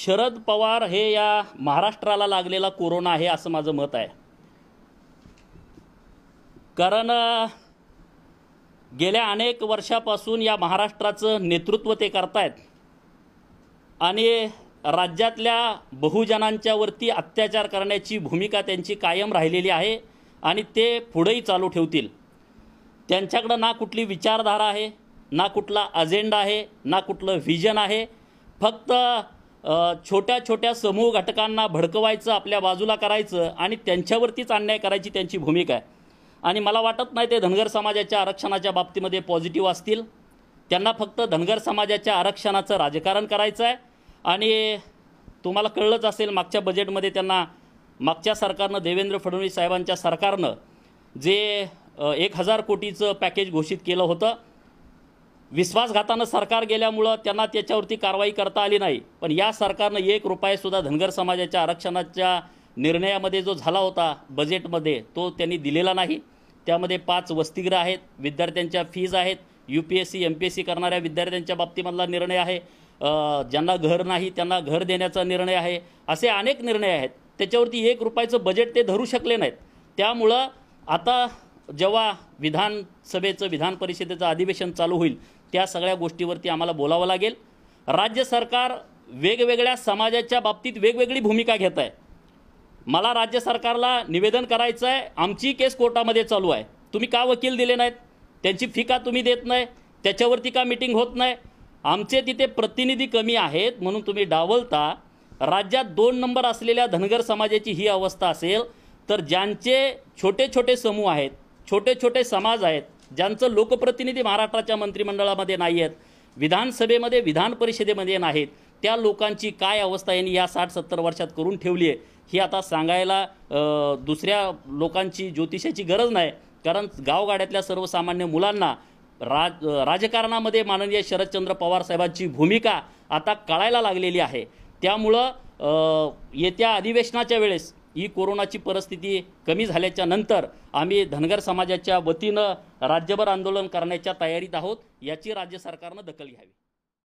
शरद पवार हे या महाराष्ट्राला लागलेला कोरोना आहे असं माझं मत आहे कारण गेल्या अनेक वर्षापासून या महाराष्ट्राचं नेतृत्व ते करतायत आणि राज्यातल्या बहुजनांच्यावरती अत्याचार करण्याची भूमिका त्यांची कायम राहिलेली आहे आणि ते पुढेही चालू ठेवतील त्यांच्याकडं ना कुठली विचारधारा आहे ना कुठला अजेंडा आहे ना कुठलं व्हिजन आहे फक्त छोट्या छोट्या समूह घटकांना भडकवायचं आपल्या बाजूला करायचं आणि त्यांच्यावरतीच अन्याय करायची त्यांची भूमिका आहे आणि मला वाटत नाही ते धनगर समाजाच्या आरक्षणाच्या बाबतीमध्ये पॉझिटिव्ह असतील त्यांना फक्त धनगर समाजाच्या आरक्षणाचं राजकारण करायचं आहे आणि तुम्हाला कळलंच असेल मागच्या बजेटमध्ये त्यांना मागच्या सरकारनं देवेंद्र फडणवीस साहेबांच्या सरकारनं जे एक हजार कोटीचं पॅकेज घोषित केलं होतं विश्वासघातानं सरकार गेल्यामुळं त्यांना त्याच्यावरती कारवाई करता आली नाही पण या सरकारनं एक रुपयासुद्धा धनगर समाजाच्या आरक्षणाच्या निर्णयामध्ये जो झाला होता बजेटमध्ये तो त्यांनी दिलेला नाही त्यामध्ये पाच वसतिगृह आहेत विद्यार्थ्यांच्या फीज आहेत U P S C M P S C करणाऱ्या विद्यार्थ्यांच्या बाबतीमधला निर्णय आहे ज्यांना घर नाही त्यांना घर देण्याचा निर्णय आहे असे अनेक निर्णय आहेत त्याच्यावरती एक रुपयाचं बजेट ते धरू शकले नाहीत त्यामुळं आता जेव्हा विधानसभेचं विधान परिषदेचं अधिवेशन चालू होईल त्या सगळ्या गोष्टीवरती आम्हाला बोलावं लागेल राज्य सरकार वेगवेगळ्या समाजाच्या बाबतीत वेगवेगळी भूमिका घेत आहे मला राज्य सरकारला निवेदन करायचं आहे आमची केस कोर्टामध्ये चालू आहे तुम्ही का वकील दिले नाहीत त्यांची फी का तुम्ही देत नाही त्याच्यावरती का मिटिंग होत नाही आमचे तिथे प्रतिनिधी कमी आहेत म्हणून तुम्ही डावलता राज्यात दोन नंबर असलेल्या धनगर समाजाची ही अवस्था असेल तर ज्यांचे छोटे छोटे समूह आहेत छोटे छोटे समाज आहेत ज्यांचं लोकप्रतिनिधी महाराष्ट्राच्या मंत्रिमंडळामध्ये नाही आहेत विधानसभेमध्ये विधान परिषदेमध्ये नाहीत त्या लोकांची काय अवस्था यांनी या साठ सत्तर वर्षात करून ठेवली आहे ही आता सांगायला दुसऱ्या लोकांची ज्योतिषाची गरज नाही कारण गावगाड्यातल्या सर्वसामान्य मुलांना राज राजकारणामध्ये माननीय शरदचंद्र पवार साहेबांची भूमिका आता कळायला लागलेली आहे त्यामुळं येत्या अधिवेशनाच्या वेळेस ही कोरोनाची परिस्थिती कमी झाल्याच्या नंतर आम्ही धनगर समाजाच्या वतीनं राज्यभर आंदोलन करण्याच्या तयारीत आहोत याची राज्य सरकारनं दखल घ्यावी